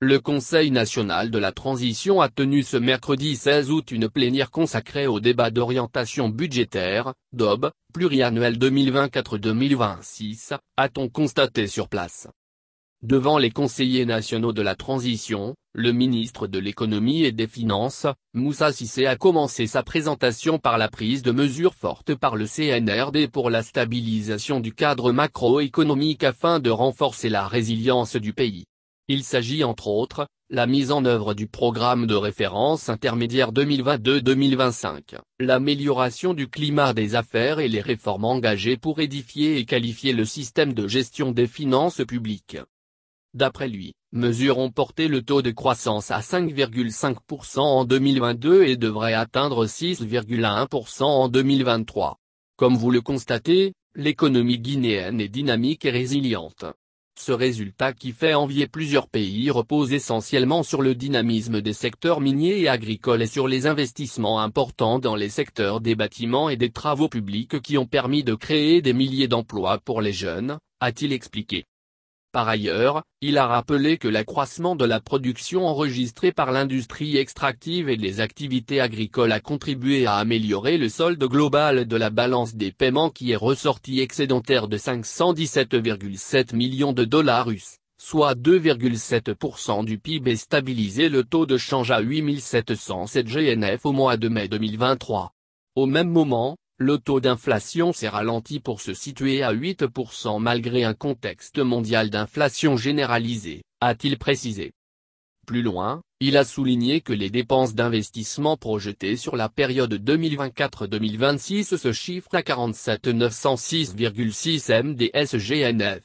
Le Conseil national de la transition a tenu ce mercredi 16 août une plénière consacrée au débat d'orientation budgétaire, DOB, pluriannuel 2024-2026, a-t-on constaté sur place. Devant les conseillers nationaux de la transition, le ministre de l'économie et des finances, Moussa Sissé a commencé sa présentation par la prise de mesures fortes par le CNRD pour la stabilisation du cadre macroéconomique afin de renforcer la résilience du pays. Il s'agit entre autres, la mise en œuvre du programme de référence intermédiaire 2022-2025, l'amélioration du climat des affaires et les réformes engagées pour édifier et qualifier le système de gestion des finances publiques. D'après lui, mesures ont porté le taux de croissance à 5,5% en 2022 et devraient atteindre 6,1% en 2023. Comme vous le constatez, l'économie guinéenne est dynamique et résiliente. Ce résultat qui fait envier plusieurs pays repose essentiellement sur le dynamisme des secteurs miniers et agricoles et sur les investissements importants dans les secteurs des bâtiments et des travaux publics qui ont permis de créer des milliers d'emplois pour les jeunes, a-t-il expliqué. Par ailleurs, il a rappelé que l'accroissement de la production enregistrée par l'industrie extractive et les activités agricoles a contribué à améliorer le solde global de la balance des paiements qui est ressorti excédentaire de 517,7 millions de dollars russes soit 2,7% du PIB et stabiliser le taux de change à 8707 GNF au mois de mai 2023. Au même moment, le taux d'inflation s'est ralenti pour se situer à 8% malgré un contexte mondial d'inflation généralisée, a-t-il précisé. Plus loin, il a souligné que les dépenses d'investissement projetées sur la période 2024-2026 se chiffrent à 47 906,6 MDS-GNF.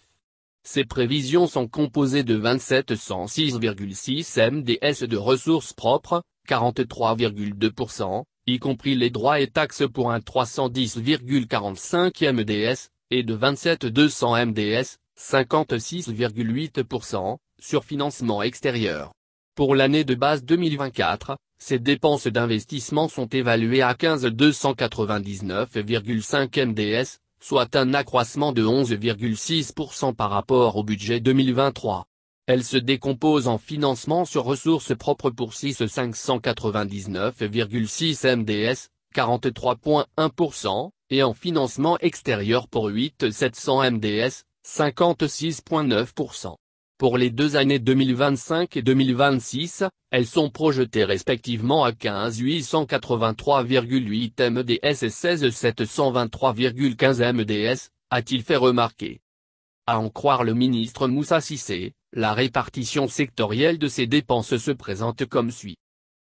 Ces prévisions sont composées de 27 106,6 MDS de ressources propres, 43,2%, y compris les droits et taxes pour un 310,45 MDS, et de 27 200 MDS, 56,8%, sur financement extérieur. Pour l'année de base 2024, ces dépenses d'investissement sont évaluées à 15 299,5 MDS, soit un accroissement de 11,6% par rapport au budget 2023. Elle se décompose en financement sur ressources propres pour 6 599,6 MDS, 43,1%, et en financement extérieur pour 8 700 MDS, 56,9%. Pour les deux années 2025 et 2026, elles sont projetées respectivement à 15 883,8 MDS et 16 723,15 MDS, a-t-il fait remarquer. À en croire le ministre Moussa Sissé, la répartition sectorielle de ces dépenses se présente comme suit.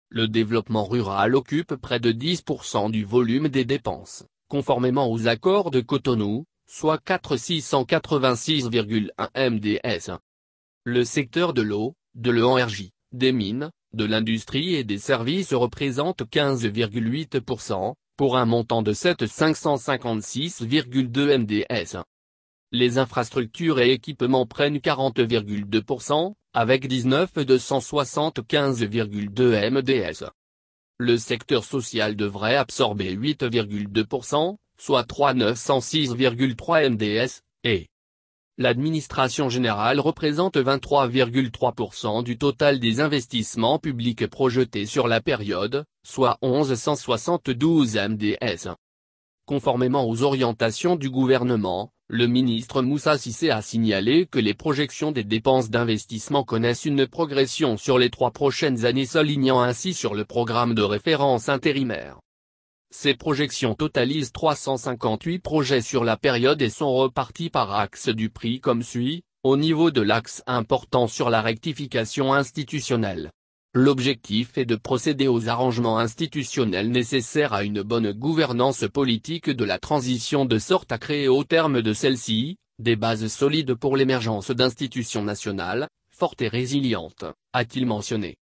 Le développement rural occupe près de 10% du volume des dépenses, conformément aux accords de Cotonou, soit 4686,1 MDS. Le secteur de l'eau, de l'énergie, des mines, de l'industrie et des services représente 15,8%, pour un montant de 7,556,2 MDS les infrastructures et équipements prennent 40,2%, avec 19,275,2 MDS. Le secteur social devrait absorber 8,2%, soit 3906,3 MDS, et L'administration générale représente 23,3% du total des investissements publics projetés sur la période, soit 1172 MDS. Conformément aux orientations du gouvernement, le ministre Moussa Sissé a signalé que les projections des dépenses d'investissement connaissent une progression sur les trois prochaines années s'alignant ainsi sur le programme de référence intérimaire. Ces projections totalisent 358 projets sur la période et sont repartis par axe du prix comme suit, au niveau de l'axe important sur la rectification institutionnelle, L'objectif est de procéder aux arrangements institutionnels nécessaires à une bonne gouvernance politique de la transition de sorte à créer au terme de celle-ci, des bases solides pour l'émergence d'institutions nationales, fortes et résilientes, a-t-il mentionné.